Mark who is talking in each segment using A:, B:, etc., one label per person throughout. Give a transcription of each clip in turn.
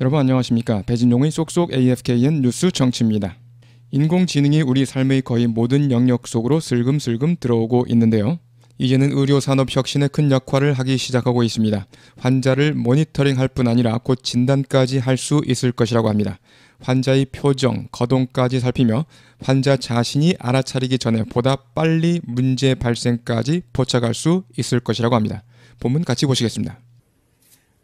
A: 여러분 안녕하십니까. 배진용의 쏙쏙 AFKN 뉴스 정치입니다. 인공지능이 우리 삶의 거의 모든 영역 속으로 슬금슬금 들어오고 있는데요. 이제는 의료산업 혁신에 큰 역할을 하기 시작하고 있습니다. 환자를 모니터링 할 뿐 아니라 곧 진단까지 할 수 있을 것이라고 합니다. 환자의 표정, 거동까지 살피며 환자 자신이 알아차리기 전에 보다 빨리 문제 발생까지 포착할 수 있을 것이라고 합니다. 본문 같이 보시겠습니다.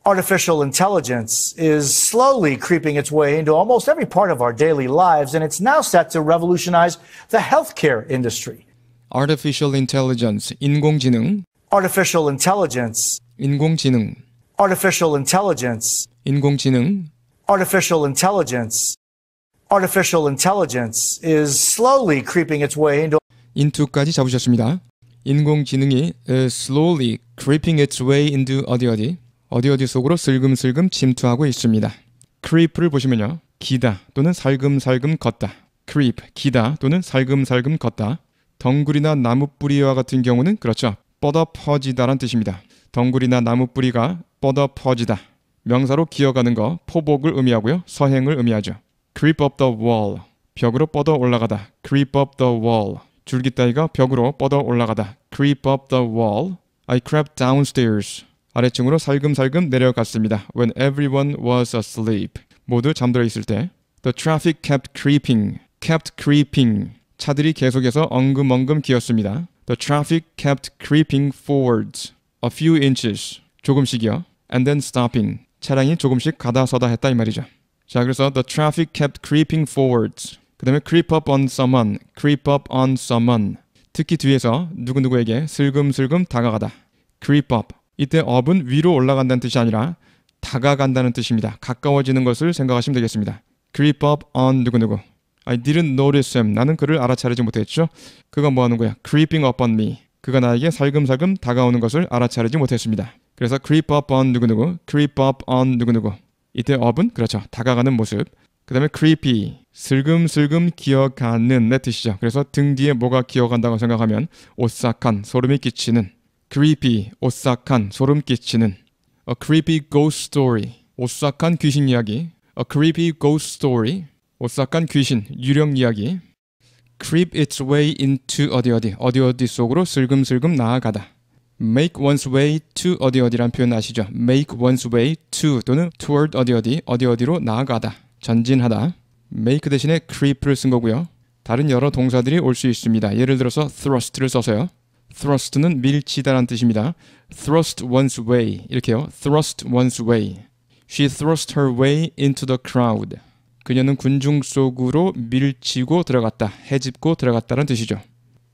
B: Artificial intelligence is slowly creeping its way into almost every part of our daily lives, and it's now set to revolutionize the healthcare industry.
A: Artificial intelligence, 인공지능. Artificial intelligence. 인공지능. Artificial intelligence. 인공지능. Artificial intelligence.
B: Artificial intelligence is slowly creeping its way into. 인투까지
A: 잡으셨습니다. 인공지능이 uh, slowly creeping its way into 어디 어디. 어디 어디 속으로 슬금슬금 침투하고 있습니다. 크리프를 보시면요. 기다 또는 살금살금 걷다. 크리프, 기다 또는 살금살금 걷다. 덩굴이나 나무뿌리와 같은 경우는 그렇죠. 뻗어 퍼지다란 뜻입니다. 덩굴이나 나무뿌리가 뻗어 퍼지다. 명사로 기어가는 거, 포복을 의미하고요. 서행을 의미하죠. creep up the wall. 벽으로 뻗어 올라가다. creep up the wall. 줄기 따위가 벽으로 뻗어 올라가다. creep up the wall. I crept downstairs. 아래층으로 살금살금 내려갔습니다. When everyone was asleep. 모두 잠들어 있을 때 The traffic kept creeping. kept creeping. 차들이 계속해서 엉금엉금 기었습니다. The traffic kept creeping forwards. a few inches. 조금씩이요. and then stopping. 차량이 조금씩 가다 서다 했다 이 말이죠. 자, 그래서 the traffic kept creeping forwards. 그다음에 creep up on someone. creep up on someone. 특히 뒤에서 누구누구에게 슬금슬금 다가가다. creep up. 이때 업은 위로 올라간다는 뜻이 아니라 다가간다는 뜻입니다. 가까워지는 것을 생각하시면 되겠습니다. Creep up on 누구누구. I didn't notice him. 나는 그를 알아차리지 못했죠. 그가 뭐 하는 거야? Creeping up on me. 그가 나에게 살금살금 다가오는 것을 알아차리지 못했습니다. 그래서 creep up on 누구누구, creep up on 누구누구. 이때 up은 그렇죠. 다가가는 모습. 그 다음에 creepy, 슬금슬금 기어가는 내 뜻이죠. 그래서 등 뒤에 뭐가 기어간다고 생각하면 오싹한 소름이 끼치는 creepy, 오싹한, 소름 끼치는 A creepy ghost story, 오싹한 귀신 이야기 A creepy ghost story, 오싹한 귀신, 유령 이야기 creep its way into 어디 어디, 어디 어디 속으로 슬금슬금 나아가다 make one's way to 어디 어디란 표현 아시죠? make one's way to 또는 toward 어디 어디, 어디 어디로 나아가다, 전진하다 make 대신에 creep를 쓴 거고요 다른 여러 동사들이 올 수 있습니다. 예를 들어서 thrust를 써서요. thrust는 밀치다란 뜻입니다. thrust one's way 이렇게요. thrust one's way. She thrust her way into the crowd. 그녀는 군중 속으로 밀치고 들어갔다. 해집고 들어갔다는 뜻이죠.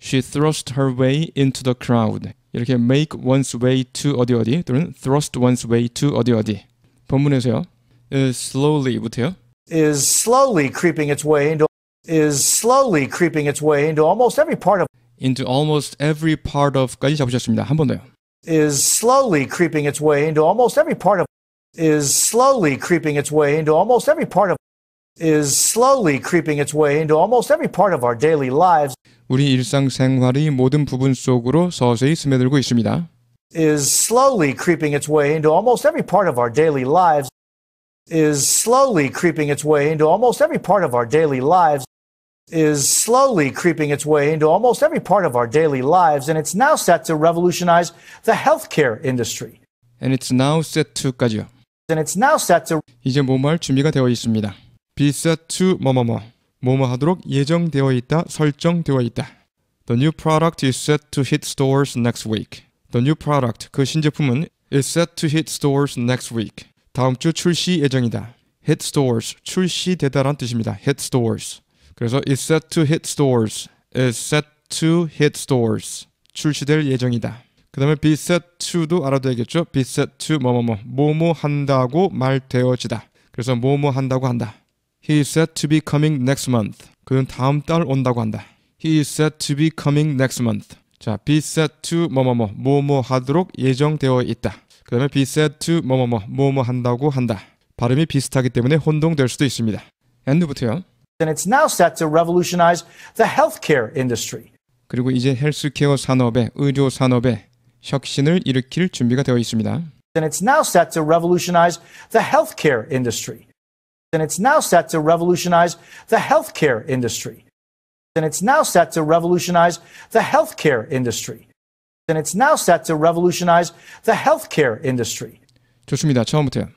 A: She thrust her way into the crowd. 이렇게 make one's way to 어디 어디 또는 thrust one's way to 어디 어디. 본문에서요. is slowly부터요.
B: is slowly creeping its way into is slowly creeping its way into almost every part of
A: into almost every part of까지 잡으셨습니다. 한 더요.
B: is slowly creeping its way into almost every part of is slowly creeping its way into almost every part of is slowly creeping its way into almost every part of our daily lives.
A: 우리 일상 생활의 모든 부분 속으로 서서히 스며들고 있습니다.
B: is slowly creeping its way into almost every part of our daily lives. is slowly creeping its way into almost every part of our daily lives is slowly creeping its way into almost every part of our daily lives, and it's now set to revolutionize the healthcare industry.
A: And it's now set to까지요. And it's now set to 이제 뭐뭐 준비가 되어 있습니다. Be set to 뭐뭐뭐 뭐뭐 하도록 예정되어 있다, 설정되어 있다. The new product is set to hit stores next week. The new product 그 신제품은 is set to hit stores next week. 다음 주 출시 예정이다. hit stores 출시되다란 뜻입니다. hit stores 그래서 is set to hit stores, is set to hit stores 출시될 예정이다. 그 다음에 be set to도 알아둬야겠죠. be set to 뭐뭐뭐 뭐뭐 한다고 말되어지다. 그래서 뭐뭐 한다고 한다. He is set to be coming next month. 그는 다음 달 온다고 한다. He is set to be coming next month. 자, be set to 뭐뭐뭐 뭐뭐 하도록 예정되어 있다. 그 다음에 be set to 뭐뭐뭐 뭐뭐 한다고 한다. 발음이 비슷하기 때문에 혼동될 수도 있습니다. 엔드부터요.
B: and it's now set to revolutionize the healthcare industry.
A: 그리고 이제 헬스케어 산업에 의료 산업에 혁신을 일으킬 준비가 되어 있습니다.
B: And it's now set to revolutionize the healthcare industry. And it's now set to revolutionize the healthcare industry. And it's now set to revolutionize the healthcare industry. And it's now set to revolutionize the healthcare industry.
A: 좋습니다. 처음부터요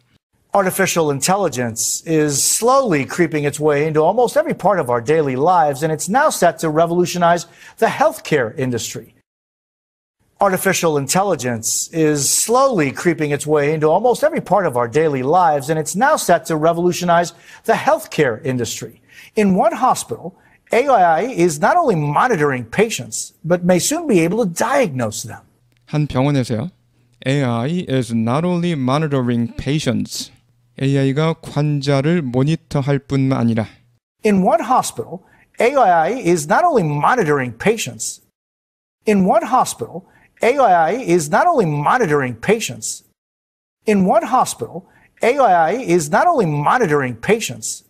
B: artificial intelligence is slowly creeping its way into almost every part of our daily lives, and it's now set to revolutionize the healthcare industry. Artificial intelligence is slowly creeping its way into almost every part of our daily lives, and it's now set to revolutionize the healthcare industry. In one hospital, AI is not only monitoring patients, but may soon
A: be able to diagnose them. 한 병원에서요. AI is not only monitoring patients, AI가 환자를 모니터할 뿐만 아니라
B: In one hospital, AI is not only
A: monitoring patients.
B: In one hospital, AI is not only monitoring patients. In one hospital, AI is not only monitoring patients.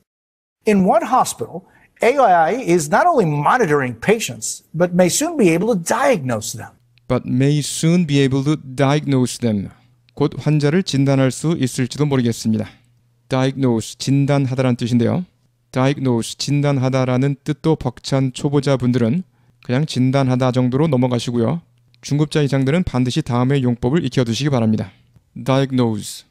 B: In one hospital, AI is not only monitoring patients, but may soon be able
A: to diagnose them. But may soon be able to diagnose them. 곧 환자를 진단할 수 있을지도 모르겠습니다. diagnose 진단하다라는 뜻인데요. diagnose 진단하다라는 뜻도 벅찬 초보자분들은 그냥 진단하다 정도로 넘어가시고요. 중급자 이상들은 반드시 다음의 용법을 익혀두시기 바랍니다. diagnose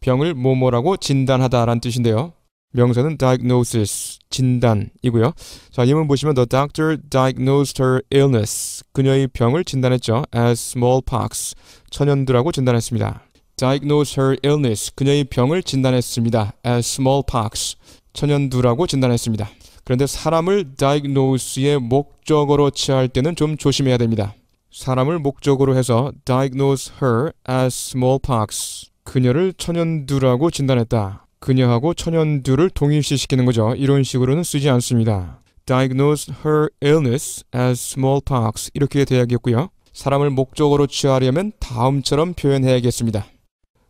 A: 병을 뭐뭐라고 진단하다라는 뜻인데요. 명사는 diagnosis, 진단이고요. 자, 예문 보시면 the doctor diagnosed her illness. 그녀의 병을 진단했죠. as smallpox. 천연두라고 진단했습니다. diagnosed her illness. 그녀의 병을 진단했습니다. as smallpox. 천연두라고 진단했습니다. 그런데 사람을 diagnose의 목적으로 취할 때는 좀 조심해야 됩니다. 사람을 목적으로 해서 diagnose her as smallpox. 그녀를 천연두라고 진단했다. 그녀하고 천연두를 동일시시키는 거죠. 이런 식으로는 쓰지 않습니다. d i a g n o s e her illness as smallpox 이렇게 돼야겠고요. 사람을 목적으로 취하려면 다음처럼 표현해야겠습니다.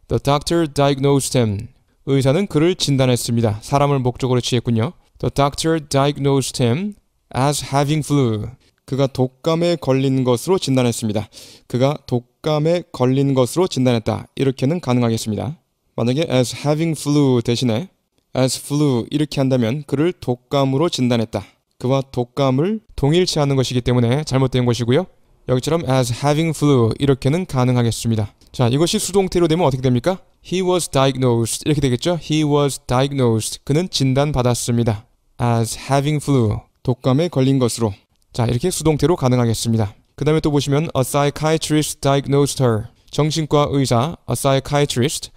A: The doctor diagnosed him. 의사는 그를 진단했습니다. 사람을 목적으로 취했군요. The doctor diagnosed him as having flu. 그가 독감에 걸린 것으로 진단했습니다. 그가 독감에 걸린 것으로 진단했다. 이렇게는 가능하겠습니다. 만약에 as having flu 대신에 as flu 이렇게 한다면 그를 독감으로 진단했다. 그와 독감을 동일치 하는 것이기 때문에 잘못된 것이고요. 여기처럼 as having flu 이렇게는 가능하겠습니다. 자, 이것이 수동태로 되면 어떻게 됩니까? He was diagnosed 이렇게 되겠죠? He was diagnosed 그는 진단받았습니다. as having flu 독감에 걸린 것으로 자, 이렇게 수동태로 가능하겠습니다. 그 다음에 또 보시면 a psychiatrist diagnosed her 정신과 의사 a psychiatrist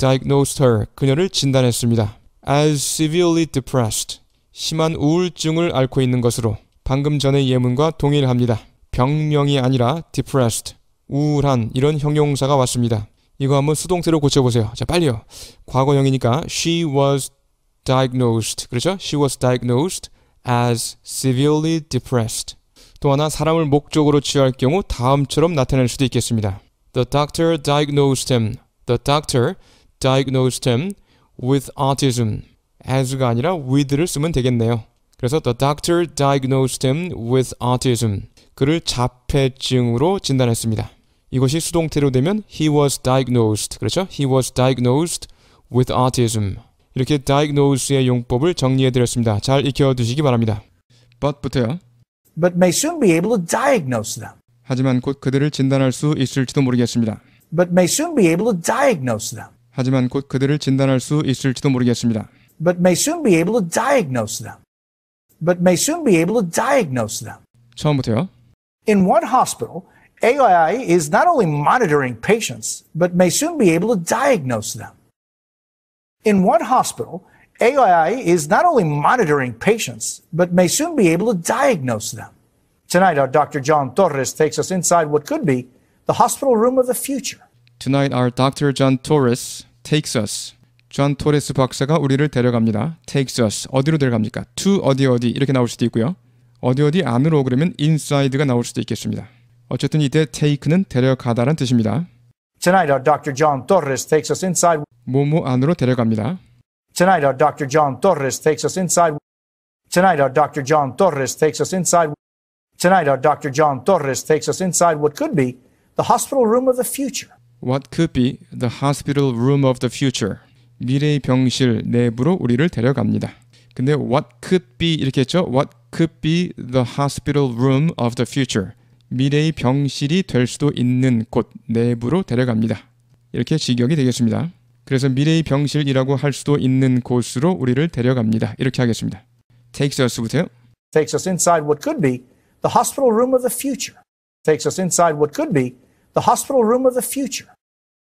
A: diagnosed her. 그녀를 진단했습니다. as severely depressed. 심한 우울증을 앓고 있는 것으로 방금 전의 예문과 동일합니다. 병명이 아니라 depressed. 우울한 이런 형용사가 왔습니다. 이거 한번 수동태로 고쳐보세요. 자, 빨리요. 과거형이니까 she was diagnosed. 그렇죠? she was diagnosed as severely depressed. 또 하나 사람을 목적으로 취할 경우 다음처럼 나타낼 수도 있겠습니다. The doctor diagnosed him. The doctor diagnosed him with autism. as가 아니라 with를 쓰면 되겠네요. 그래서 the doctor diagnosed him with autism. 그를 자폐증으로 진단했습니다. 이것이 수동태로 되면 he was diagnosed. 그렇죠? he was diagnosed with autism. 이렇게 diagnose의 용법을 정리해 드렸습니다. 잘 익혀 두시기 바랍니다. but부터요. but may soon be able to diagnose them. 하지만 곧 그들을 진단할 수 있을지도 모르겠습니다. but may soon be able to diagnose them. 하지만 곧 그들을 진단할 수 있을지도 모르겠습니다. But may soon be able to diagnose them. But may soon be able to diagnose them. 처음부터요. In one
B: hospital, AI is not only monitoring patients, but may soon be able to diagnose them. In one hospital, AI is not only monitoring patients, but may soon be able to diagnose them. Tonight, our Dr. John Torres takes us inside what could be the hospital room of the future.
A: Tonight our Dr. John Torres takes us. 존 토레스 박사가 우리를 데려갑니다. takes us. 어디로 데려갑니까? to 어디 어디 이렇게 나올 수도 있고요. 어디 어디 안으로 그러면 inside가 나올 수도 있겠습니다. 어쨌든 이때 take는 데려가다란 뜻입니다.
B: Tonight our Dr. John Torres takes us inside. 모모 안으로 데려갑니다. Tonight our Dr. John Torres takes us inside. Tonight our Dr. John Torres takes us inside. Tonight our Dr. John Torres takes us inside what could be the hospital room of the future.
A: What could be the hospital room of the future? 미래의 병실 내부로 우리를 데려갑니다. 근데 what could be 이렇게 했죠? What could be the hospital room of the future? 미래의 병실이 될 수도 있는 곳 내부로 데려갑니다. 이렇게 직역이 되겠습니다. 그래서 미래의 병실이라고 할 수도 있는 곳으로 우리를 데려갑니다. 이렇게 하겠습니다. takes us부터요.
B: takes us inside what could be the hospital room of the future. takes us inside what could be the hospital room of the future.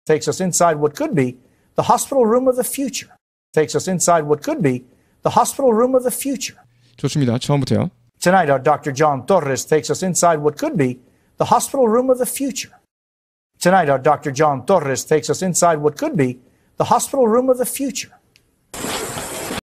B: Takes us inside what could be the hospital room of the future. Takes us inside what could be the hospital room of the future.
A: 좋습니다. 처음부터요.
B: Tonight, our Dr. John Torres takes us inside what could be the hospital room of the future. Tonight, our Dr. John Torres takes us inside what could be the hospital room of the future.